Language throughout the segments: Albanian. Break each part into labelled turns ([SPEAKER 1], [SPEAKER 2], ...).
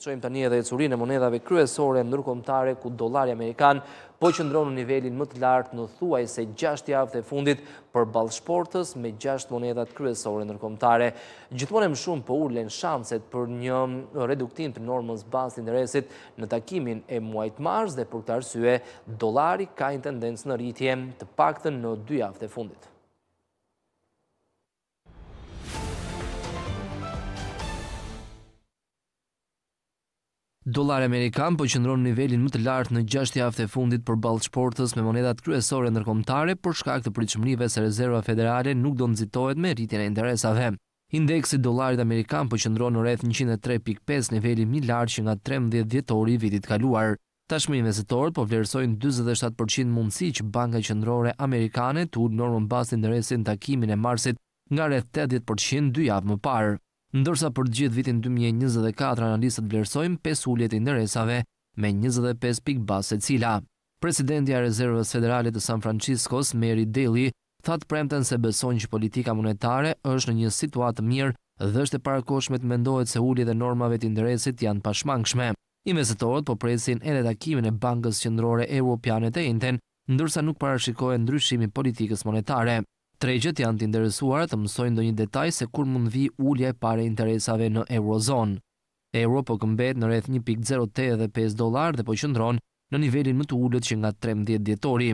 [SPEAKER 1] të një tani edhe e curin e monedave kryesore në nërkomtare ku dolari Amerikan po qëndronë në nivelin më të lartë në thuaj se 6 javë dhe fundit për balshportës me 6 monedat kryesore nërkomtare. Gjithmonë e më shumë po urlen shanset për një reduktim të normës bas të interesit në takimin e muajt mars dhe për të arsye, dolari ka i tendencë në rritje të pakten në 2 javë dhe fundit. Dollari amerikan po qëndron në nivelin më të lartë në gjashtë javë e fundit për balë shportës me monedat kryesore ndërkombëtare për shkak të pritshmërive se Rezerva Federale nuk do nxitohet me rritjen e interesave. Indeksi i dollarit amerikan po qëndron në rreth 103.5 niveli më i lartë që nga 13 dhjetori i vitit kaluar. Tashmë investitorët po vlerësojnë 47% mundësi që Banka Qendrore Amerikane të ulë normën bazë të interesit në takimin e marsit nga rreth 80% dy javë më parë ndërsa për gjithë vitin 2024 analistët vlerësojnë pes uljet interesave me 25 pik base cila. Presidentja Rezervës Federalit të San Francisco, Mary Daly, thatë premten se besojnë që politika monetare është në një situatë mirë dhe është e parakoshme të mendohet se ullje e normave të interesit janë pashmangshme. Investorët po presin edhe takimin e Bankës Qendrore Europianet të Inten, ndërsa nuk parashikohet ndryshimi politikës monetare. Tregjet janë të interesuar të mësojnë do një detaj se kur mund vi ullja e pare interesave në eurozon. Euro po këmbet në rreth 1.08 dhe 5 dolar dhe po qëndron në nivelin më të ullët që nga 13 djetori.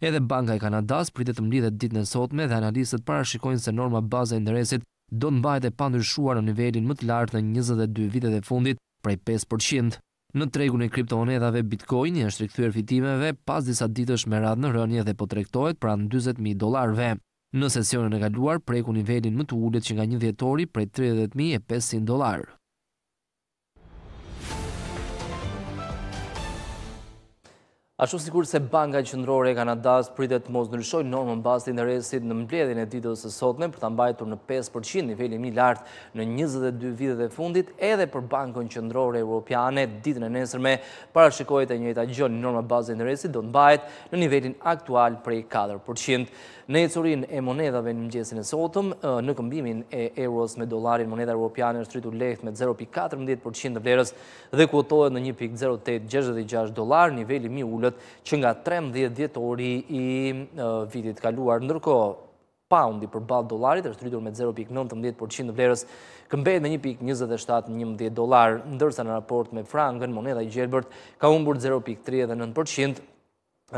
[SPEAKER 1] Edhe Banka e Kanadas pritet të mlidhet ditë në sotme dhe analistët parashikojnë se norma baza e interesit do në bajt e pandryshuar në nivelin më të lartë në 22 vitet e fundit prej 5%. Në tregun e kriptomonedave Bitcoin i është rikëthyër fitimeve pas disa ditësh me radhë në rënje dhe po trektohet pra në 20.000 dolarve. Në sesionën e kaluar, preku nivelin më të ullet që nga një djetori prej 30.500 dolarë. Ashtu shumë sikur se Banka Qëndrore e Kanadas pritet mos nërëshoj normën bas të interesit në mbledhin e ditës e sotme për të mbajtur në 5% nivelli mi lartë në 22 vide dhe fundit edhe për Bankën Qëndrore Europiane ditën e nesërme parashikojt e njëta gjënë normën bas të interesit do të mbajt në nivellin aktual prej 4%. Në curin e monedave në mëgjesin e sotëm, në këmbimin e euros me dolarin, moneda europiane është rritur leht me 0.14% të vlerës dhe kuotohet në 1.0866 dolar, nivelli mi ullës që nga 13 djetori i vitit kaluar. Ndërko, poundi për balë dolarit është rritur me 0.19% në vlerës, këmbejt me 1.27-11 dolar, ndërsa në raport me frangën, moneda i gjelbërt ka umbur 0.39%,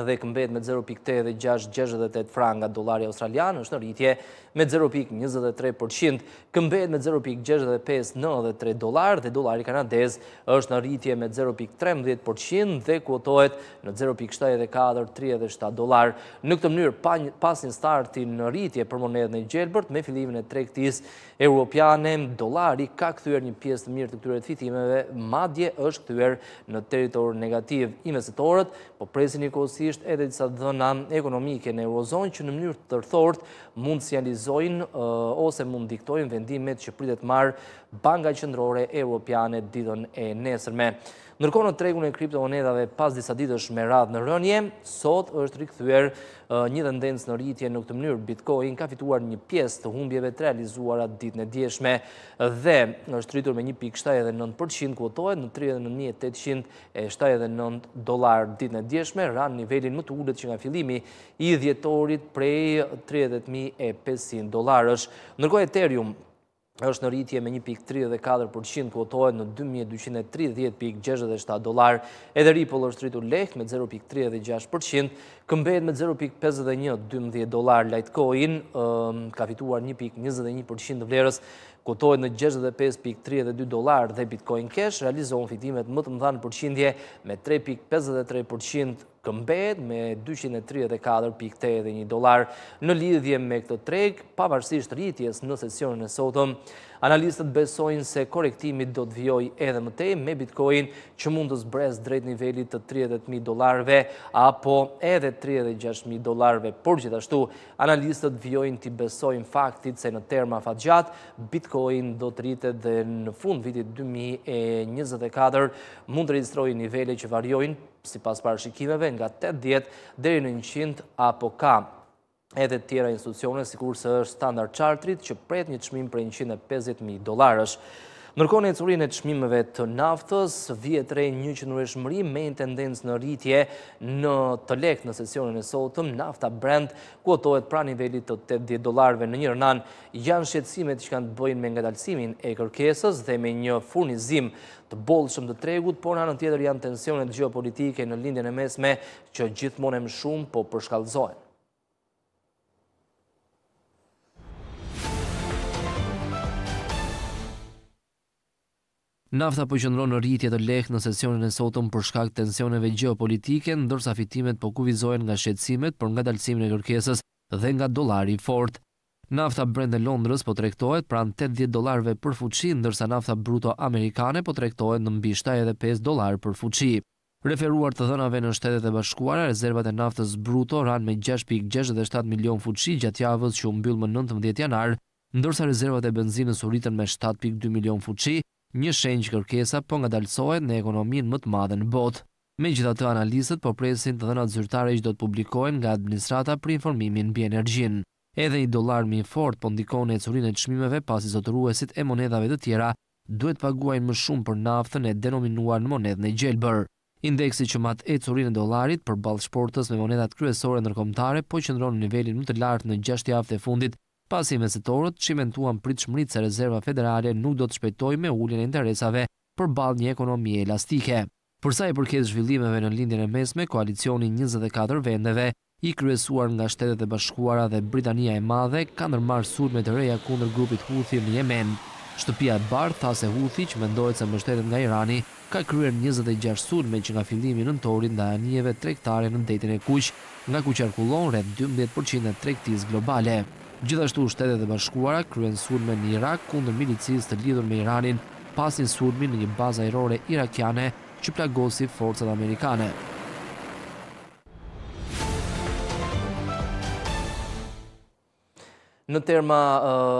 [SPEAKER 1] dhe këmbet me 0.8 dhe 6.68 franga dolari australian, është në rritje me 0.23%, këmbet me 3 dolar dhe dolari kanadez është në rritje me 0.13% dhe kuotohet në 0.74.37 dolar. Në këtë mënyrë, pas një starti në rritje për monedën e gjelbërt, me filimin e trektis europiane, dolari ka këthyër një pjesë të mirë të këtyre të fitimeve, madje është këthyër në teritor negativ. Investitorët po presin një kosi pavarësisht edhe disa dhëna ekonomike në eurozonë që në mënyrë të tërthort mund sializojnë ose mund diktojnë vendimet që pritet marë Banga Qëndrore Europiane didon e nesërme. Nërko në tregun e kriptomonedave pas disa ditësh me radhë në rënje, sot është rikëthuer një tendencë në rritje në këtë mënyrë. Bitcoin ka fituar një pjesë të humbjeve të realizuara ditë në djeshme dhe është rritur me 1.79% kuotohet në 39.879 dolar ditë në djeshme, ranë nivelin më të ullet që nga filimi i djetorit prej 30.500 dolarës. Nërko Ethereum, është në rritje me 1.34% kuotohet në 2230.67 dolar. Edhe Ripple është rritur lehtë me 0.36%, këmbet me 0.51 12 dolar. Litecoin ka fituar 1.21% vlerës, kuotohet në 65.32 dolar dhe Bitcoin Cash realizon fitimet më të mëdha në përqindje me 3.53% këmbet me 234.81 dolar në lidhje me këtë treg, pavarësisht rritjes në sesionën e sotëm. Analistët besojnë se korektimit do të vjoj edhe mëtej me bitcoin që mund të zbres drejt nivelit të 30.000 dolarve apo edhe 36.000 dolarve. Por gjithashtu, analistët vjojnë të besojnë faktit se në terma fa gjatë, bitcoin do të rritë dhe në fund vitit 2024 mund të registrojnë nivele që varjojnë si pas parashikimeve, nga 80 dhe në 100 apo ka edhe tjera institucione, si kur se është standard chartrit që prejt një qmim për 150.000 dolarës. Nërkone e curin e qmimëve të naftës, vjetre një që nërëshmëri me në tendencë në rritje në të lekë në sesionin e sotëm, nafta brand kuotohet pra nivellit të 80 dolarve në një rënan, janë shqetsimet që kanë të bëjnë me nga dalsimin e kërkesës dhe me një furnizim të bolë shumë të tregut, por në në tjetër janë tensionet geopolitike në lindjen e mesme që gjithmonem shumë po përshkallzojnë. Nafta po qëndron në rritje të lehtë në sesionin e sotëm për shkak të tensioneve gjeopolitike, ndërsa fitimet po kuvizohen nga shqetësimet për ngadalësimin e kërkesës dhe nga dollari i fortë. Nafta Brent e Londrës po tregtohet pranë 80 dollarëve për fuçi, ndërsa nafta bruto amerikane po tregtohet në mbi 75 dollar për fuçi. Referuar të dhënave në Shtetet e Bashkuara, rezervat e naftës bruto ranë me 6.67 milion fuçi gjatë javës që u mbyll më 19 janar, ndërsa rezervat e benzinës u rritën me 7.2 milion fuçi një shenjë kërkesa po nga dalësohet në ekonomin më të madhe në botë. Me gjitha të analisët po presin të dhenat zyrtare që do të publikojnë nga administrata për informimin bë energjin. Edhe i dolar mi fort po ndikon e curin e qmimeve pas i zotëruesit e monedave të tjera, duhet paguajnë më shumë për naftën e denominuar në monedën e gjelbër. Indeksi që mat e curin e dolarit për balë shportës me monedat kryesore nërkomtare po qëndron në nivelin më të lartë në gjashtjaft e fundit pasi investitorët prit shmrit se rezerva federale nuk do të shpejtoj me ullin e interesave për bal një ekonomi elastike. Përsa i përket zhvillimeve në lindjen e mesme, koalicioni 24 vendeve, i kryesuar nga shtetet e bashkuara dhe Britania e madhe, ka nërmarë sulme të reja kundër grupit Huthi në Jemen. Shtëpia e barë tha se Huthi që mendojt se mështetet nga Irani, ka kryer 26 sulme që nga fillimi në torin dhe anjeve trektare në detin e kush, nga ku qarkullon rrët 12% e trektis globale. Gjithashtu shtetet dhe bashkuara kryen surme në Irak kundër milicis të lidur me Iranin pasin surmi në një baza erore irakiane që plagosi forcët amerikane. Në terma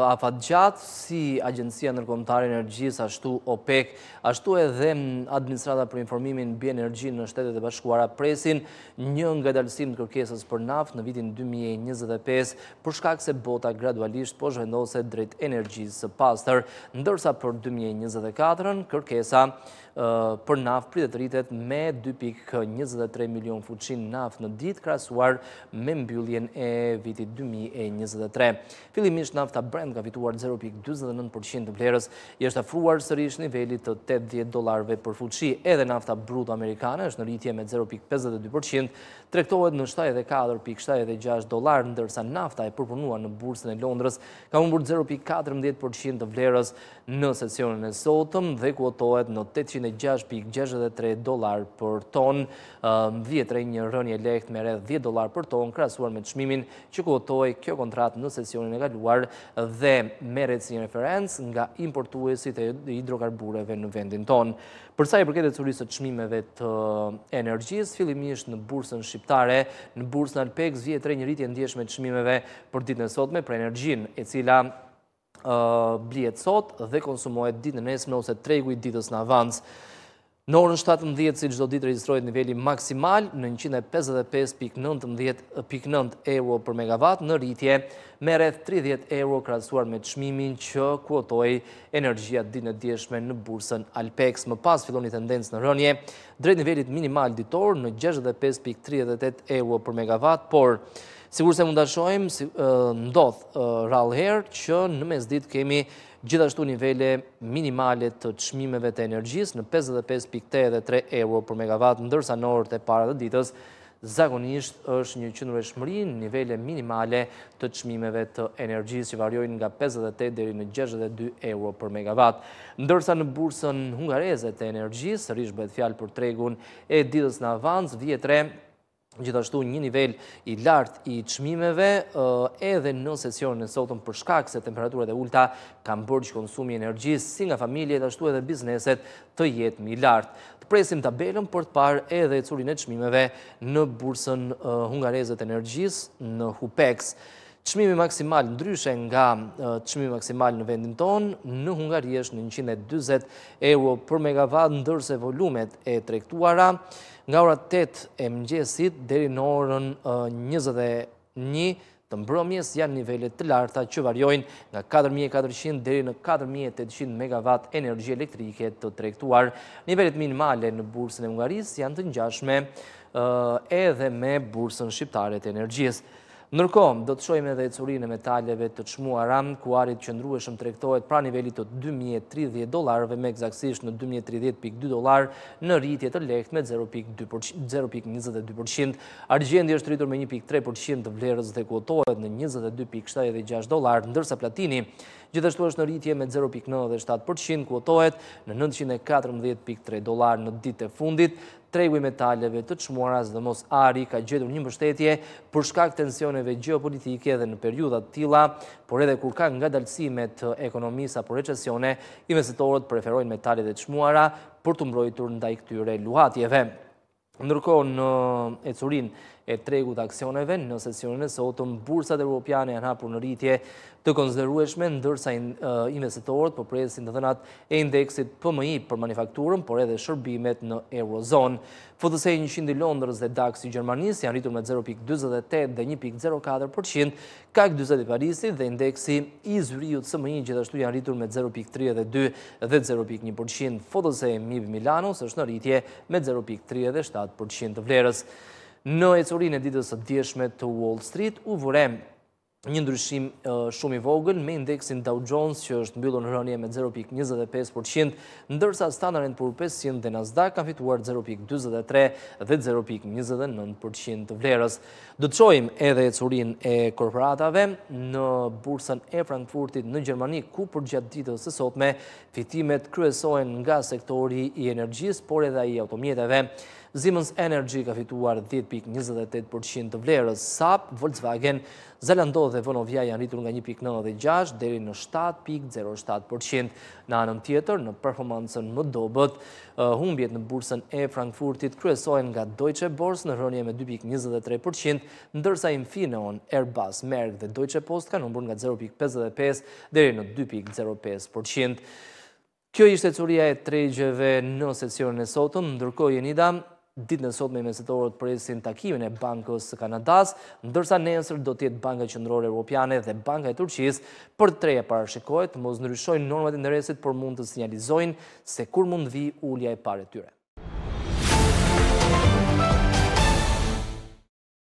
[SPEAKER 1] afat gjatë, si Agencia Nërkomtare Energjis, ashtu OPEC, ashtu edhe Administrata për Informimin Bi Energji në shtetet e bashkuara presin, një nga dalsim të kërkesës për naft në vitin 2025, përshkak se bota gradualisht po zhvendose drejt energjisë së pastër, ndërsa për 2024, kërkesa për naft pritet rritet me 2.23 milion fuqin naft në dit krasuar me mbylljen e vitit 2023. Filimisht nafta Brent ka fituar 0.29% të vlerës, i është afruar sërish nivelit të 80 dolarve për fuqi, edhe nafta brut amerikane është në rritje me 0.52%, trektohet në 74.76 dolar, ndërsa nafta e përpunuar në bursën e Londres ka umbur 0.14% të vlerës në sesionin e sotëm dhe kuotohet në 806.63 dolar për ton, vjetre një rënje lekt me redhë 10 dolar për ton, krasuar me të shmimin që kuotohet kjo kontrat në sesion emisionin e galuar dhe meret si një referens nga importuesit e hidrokarbureve në vendin ton. Përsa i përket e të qmimeve të energjis, fillimisht në bursën shqiptare, në bursën Alpex, vje tre një rritje ndjeshme qmimeve për ditë sotme për energjin, e cila uh, blijet sot dhe konsumohet ditë në nesme ose tregu i ditës në avancë. Në orën 17, si gjdo ditë registrojit nivelli maksimal në 155.9 euro për megavat në rritje me rreth 30 euro kratësuar me të shmimin që kuotoj energjia dinë e djeshme në bursën Alpex. Më pas filoni tendencë në rënje, drejt nivellit minimal ditor në 65.38 euro për megavat, por sigur se mundashojmë ndodhë rralher që në mes ditë kemi gjithashtu nivele minimale të qmimeve të energjis në 55.83 euro për megavat, ndërsa në orët e para dhe ditës, zagonisht është një qëndrë e shmëri në nivele minimale të qmimeve të energjis që varjojnë nga 58 dheri në 62 euro për megavat. Ndërsa në bursën hungareze të energjis, bëhet fjalë për tregun e ditës në avans, vjetre gjithashtu një nivel i lartë i qmimeve, edhe në sesion në sotën për shkak se temperaturat e ulta kam bërgj konsumi energjisë, si nga familje, të ashtu edhe bizneset të jetë mi lartë. Të presim tabelën për të parë edhe curin e qmimeve në bursën hungarezet energjisë në Hupex. Qmimi maksimal në dryshe nga qmimi maksimal në vendin tonë, në Hungarijesh në 120 euro për megavat në dërse volumet e trektuara, nga ora 8 e mëngjesit deri në orën 21 të mbromjes janë nivellet të larta që varjojnë nga 4.400 dheri në 4.800 MW energi elektrike të trektuar. Nivellet minimale në bursën e Ungaris janë të njashme edhe me bursën shqiptare të energjisë. Nërkom, do të shojme dhe e curin e metaleve të qmua ram, ku arit që ndrueshëm të rektohet pra nivellit të 2030 dolarve me egzaksisht në 2030.2 dolar në rritje të leht me 0.22%. Argjendi është rritur me 1.3% të vlerës dhe kuotohet në 22.76 dolar, ndërsa platini gjithashtu është në rritje me 0.97%, kuotohet në 914.3 dolar në ditë e fundit, tregu i metaleve të qmuaras dhe mos ari ka gjetur një mështetje përshka tensioneve geopolitike dhe në periudat tila, por edhe kur ka nga dalsime të ekonomisa për recesione, investitorët preferojnë metale dhe qmuara për të mbrojtur nda i këtyre luhatjeve. Ndërko në ecurin e tregut aksioneve në sesionin e sotëm, bursat e Europiane janë hapur në rritje të konzderueshme, ndërsa eh, investitorët për po presin të dënat e indeksit PMI për manifakturën, por edhe shërbimet në Eurozonë. Fëtëse 100 i Londres dhe DAX i Gjermanis janë rritur me 0.28 dhe 1.04%, KAK 20 i Parisi dhe indeksi i zyriut së mëjnë gjithashtu janë rritur me 0.32 dhe 0.1%. Fëtëse MIB Milanos është në rritje me 0.37% të vlerës. Në ecurin e ditës së djeshme të Wall Street u vure një ndryshim shumë i vogël me indeksin Dow Jones që është mbyllur në rënje me 0.25%, ndërsa Standard Poor's 500 dhe Nasdaq kanë fituar 0.43 dhe 0.29% të vlerës. Do të shohim edhe ecurinë e korporatave në bursën e Frankfurtit në Gjermani ku për gjatë ditës së sotme fitimet kryesohen nga sektori i energjisë, por edhe i automjeteve. Siemens Energy ka fituar 10.28% të vlerës, SAP, Volkswagen, Zalando dhe Vonovia janë rritur nga 1.96% dhe në 7.07%. Në anën tjetër, në performancën më dobet, uh, humbjet në bursën e Frankfurtit kryesojnë nga Deutsche Börse në rënje me 2.23%, ndërsa Infineon, Airbus, Merck dhe Deutsche Post ka nëmbur nga 0.55% dhe në 2.05%. Kjo ishte curia e tregjeve në sesionën e sotën, ndërkoj e një damë, ditë nësot me mesetorët presin takimin e Bankës Kanadas, ndërsa nësër do tjetë Banka Qëndrore Europiane dhe Banka e Turqis për treja parashikojt, mos nëryshojnë normat e nëresit, por mund të sinjalizojnë se kur mund vi ullja e pare tyre.